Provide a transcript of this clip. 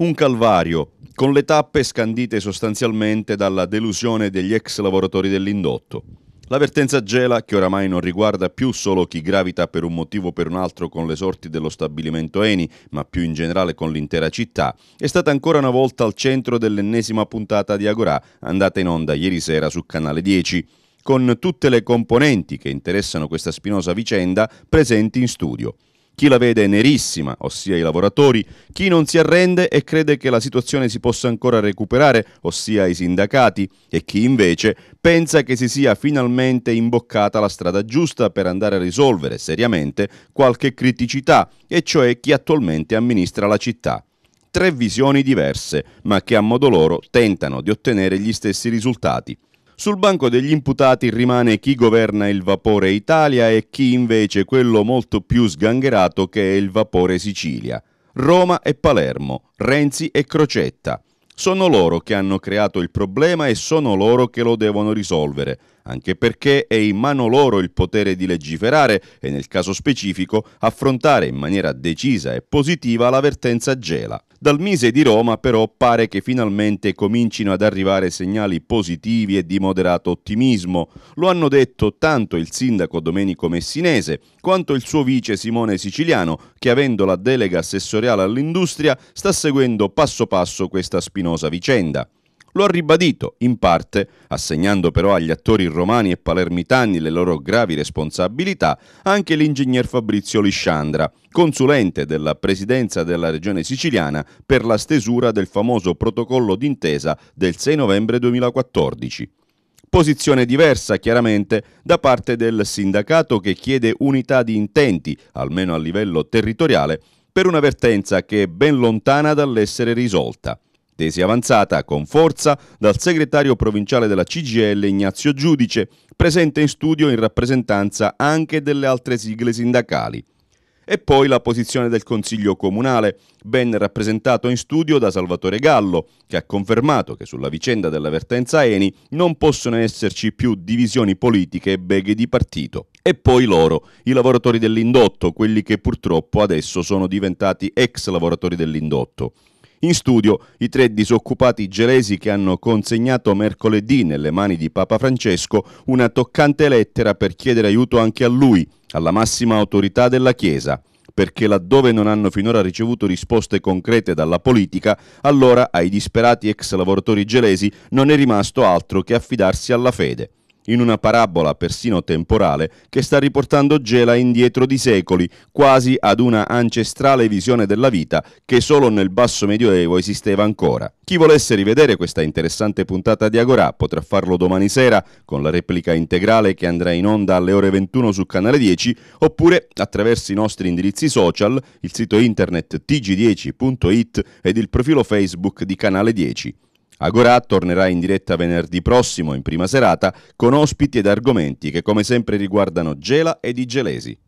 Un calvario, con le tappe scandite sostanzialmente dalla delusione degli ex lavoratori dell'indotto. L'avvertenza gela che oramai non riguarda più solo chi gravita per un motivo o per un altro con le sorti dello stabilimento Eni, ma più in generale con l'intera città, è stata ancora una volta al centro dell'ennesima puntata di Agorà, andata in onda ieri sera su Canale 10, con tutte le componenti che interessano questa spinosa vicenda presenti in studio. Chi la vede nerissima, ossia i lavoratori, chi non si arrende e crede che la situazione si possa ancora recuperare, ossia i sindacati, e chi invece pensa che si sia finalmente imboccata la strada giusta per andare a risolvere seriamente qualche criticità, e cioè chi attualmente amministra la città tre visioni diverse, ma che a modo loro tentano di ottenere gli stessi risultati. Sul banco degli imputati rimane chi governa il vapore Italia e chi invece quello molto più sgangherato che è il vapore Sicilia. Roma e Palermo, Renzi e Crocetta. Sono loro che hanno creato il problema e sono loro che lo devono risolvere, anche perché è in mano loro il potere di legiferare e nel caso specifico affrontare in maniera decisa e positiva la vertenza Gela. Dal Mise di Roma però pare che finalmente comincino ad arrivare segnali positivi e di moderato ottimismo. Lo hanno detto tanto il sindaco Domenico Messinese quanto il suo vice Simone Siciliano che avendo la delega assessoriale all'industria sta seguendo passo passo questa spinosa vicenda. Lo ha ribadito, in parte, assegnando però agli attori romani e palermitani le loro gravi responsabilità, anche l'ingegner Fabrizio Lisciandra, consulente della presidenza della regione siciliana per la stesura del famoso protocollo d'intesa del 6 novembre 2014. Posizione diversa, chiaramente, da parte del sindacato che chiede unità di intenti, almeno a livello territoriale, per una vertenza che è ben lontana dall'essere risolta tesi avanzata con forza dal segretario provinciale della CGL Ignazio Giudice, presente in studio in rappresentanza anche delle altre sigle sindacali. E poi la posizione del Consiglio Comunale, ben rappresentato in studio da Salvatore Gallo, che ha confermato che sulla vicenda dell'avvertenza Eni non possono esserci più divisioni politiche e beghe di partito. E poi loro, i lavoratori dell'indotto, quelli che purtroppo adesso sono diventati ex lavoratori dell'indotto. In studio i tre disoccupati gelesi che hanno consegnato mercoledì nelle mani di Papa Francesco una toccante lettera per chiedere aiuto anche a lui, alla massima autorità della Chiesa perché laddove non hanno finora ricevuto risposte concrete dalla politica, allora ai disperati ex lavoratori gelesi non è rimasto altro che affidarsi alla fede in una parabola persino temporale che sta riportando Gela indietro di secoli, quasi ad una ancestrale visione della vita che solo nel basso medioevo esisteva ancora. Chi volesse rivedere questa interessante puntata di Agorà potrà farlo domani sera con la replica integrale che andrà in onda alle ore 21 su Canale 10 oppure attraverso i nostri indirizzi social, il sito internet tg10.it ed il profilo Facebook di Canale 10. Agorà tornerà in diretta venerdì prossimo in prima serata con ospiti ed argomenti che come sempre riguardano Gela e i gelesi.